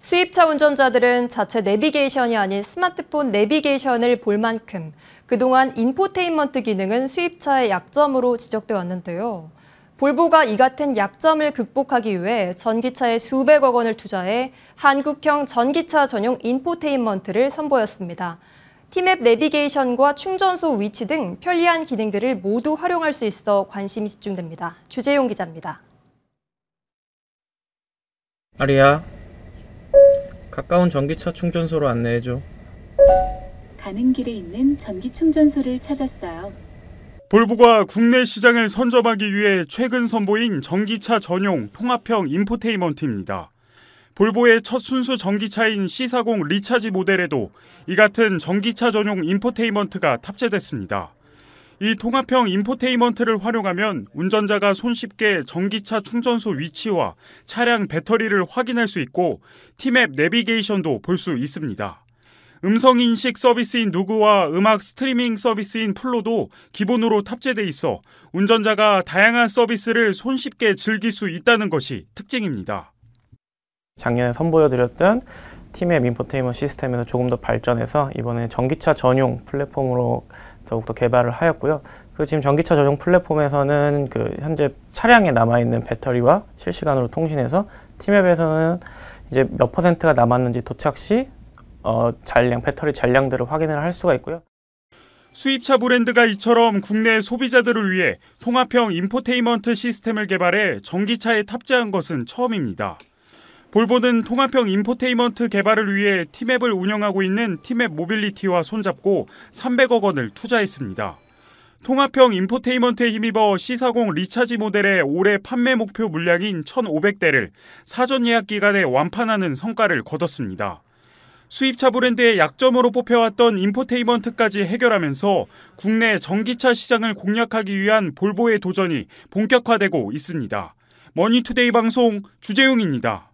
수입차 운전자들은 자체 내비게이션이 아닌 스마트폰 내비게이션을 볼 만큼 그동안 인포테인먼트 기능은 수입차의 약점으로 지적되었는데요 볼보가 이 같은 약점을 극복하기 위해 전기차에 수백억 원을 투자해 한국형 전기차 전용 인포테인먼트를 선보였습니다. 티맵 내비게이션과 충전소 위치 등 편리한 기능들을 모두 활용할 수 있어 관심이 집중됩니다. 주재용 기자입니다. 아리야. 가까운 전기차 충전소로 안내해줘. 가는 길에 있는 전기 충전소를 찾았어요. 볼보가 국내 시장을 선점하기 위해 최근 선보인 전기차 전용 통합형 인포테인먼트입니다. 볼보의 첫 순수 전기차인 C40 리차지 모델에도 이 같은 전기차 전용 인포테인먼트가 탑재됐습니다. 이 통합형 인포테이먼트를 활용하면 운전자가 손쉽게 전기차 충전소 위치와 차량 배터리를 확인할 수 있고 티맵 내비게이션도 볼 수 있습니다. 음성 인식 서비스인 누구와 음악 스트리밍 서비스인 플로도 기본으로 탑재돼 있어 운전자가 다양한 서비스를 손쉽게 즐길 수 있다는 것이 특징입니다. 작년에 선보여드렸던 팀의 인포테인먼 시스템에서 조금 더 발전해서 이번에 전기차 전용 플랫폼으로 더욱더 개발을 하였고요. 그 지금 전기차 전용 플랫폼에서는 그 현재 차량에 남아있는 배터리와 실시간으로 통신해서 팀앱에서는 이제 몇 퍼센트가 남았는지 도착 시 어, 잔량, 배터리 잔량들을 확인을 할 수가 있고요. 수입차 브랜드가 이처럼 국내 소비자들을 위해 통합형 인포테인먼트 시스템을 개발해 전기차에 탑재한 것은 처음입니다. 볼보는 통합형 인포테인먼트 개발을 위해 티맵을 운영하고 있는 티맵 모빌리티와 손잡고 300억 원을 투자했습니다. 통합형 인포테인먼트에 힘입어 C40 리차지 모델의 올해 판매 목표 물량인 1,500대를 사전 예약 기간에 완판하는 성과를 거뒀습니다. 수입차 브랜드의 약점으로 뽑혀왔던 인포테인먼트까지 해결하면서 국내 전기차 시장을 공략하기 위한 볼보의 도전이 본격화되고 있습니다. 머니투데이 방송 주재용입니다.